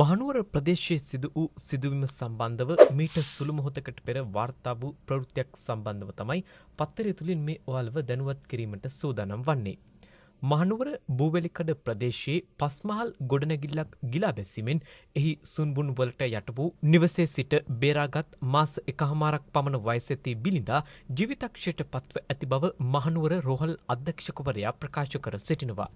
මහනුවර ප්‍රදේශයේ සිදු වූ සිදුවීම සම්බන්ධව මීට සුළු මොහොතකට පෙර වාර්තා වූ ප්‍රවෘත්තියක් සම්බන්ධව තමයි පත්තරය තුළින් මේ ඔයාලව දැනුවත් කිරීමට සූදානම් වන්නේ. මහනුවර බූවැලිකඩ ප්‍රදේශයේ පස්මහල් ගොඩනැගිල්ලක් ගිලා බැසීමෙන් එහි සුන්බුන් වලට යට වූ නිවසේ සිට බේරාගත් මාස එකහමාරක් පමණ වයසැති බිලිඳා ජීවිතක්ෂයට පත්ව ඇති බව මහනුවර රෝහල් අධ්‍යක්ෂකවරයා ප්‍රකාශ කර සිටිනවා.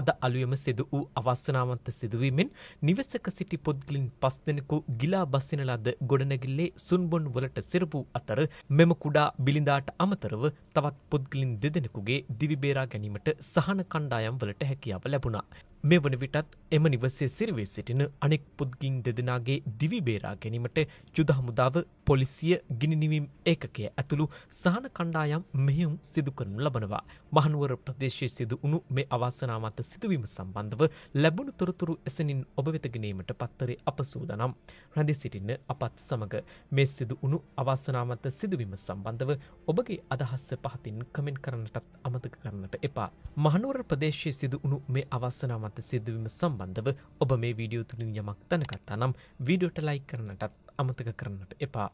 අද අලුයම සිදු වූ අවස්සනාවන්ත සිදුවීමෙන් නිවසක සිටි පුද්ගලින් පස් දෙනෙකු ගිලා බස්සින ලද ගොඩනැගිල්ලේ සුන්බොන් වලට සිරපූ අතර මෙම කුඩා බිලිඳාට අමතරව තවත් පුද්ගලින් දෙදෙනෙකුගේ දිවිබේරා ගැනීමට සහන කණ්ඩායම් වලට හැකියාව ලැබුණා මේ වන විටත් එම නිවසේ සිරිවේ සිටින අනෙක් පුද්ගින් දෙදෙනගේ දිවිබේරා ගැනීමට යුදහමුදාව පොලිසිය ගිනිනිවීම් ඒකකය ඇතුළු සහන කණ්ඩායම් මෙහිුම් සිදුකරනු ලබනවා. මහනුවර ප්‍රදේශය සිදු වුණු මේ අවාසනාමත සිදුවීම සම්බන්ධව ලැබුණු තොරතුරු එසනින් ඔබවෙතගෙනීමට පත්තරේ අප සූදනම් රැදි සිටින්න අපත් සමඟ මේ සිදු වුණු අවාසනාමත සිදුවීම සම්බන්ධව ඔබගේ අදහස්ස පහතින් කමෙන් කරන්නටත් අමතක කරන්නට එපා. මහනුවර ප්‍රදේශය සිදු වුණු මේ අවාසනාමත අප සිදුවීම සම්බන්ධව ඔබ මේ වීඩියෝ තුළින් යමක් තැනකත්තා නම් වීඩියෝට ලයි කරනටත් අමතක කරන්නට එපා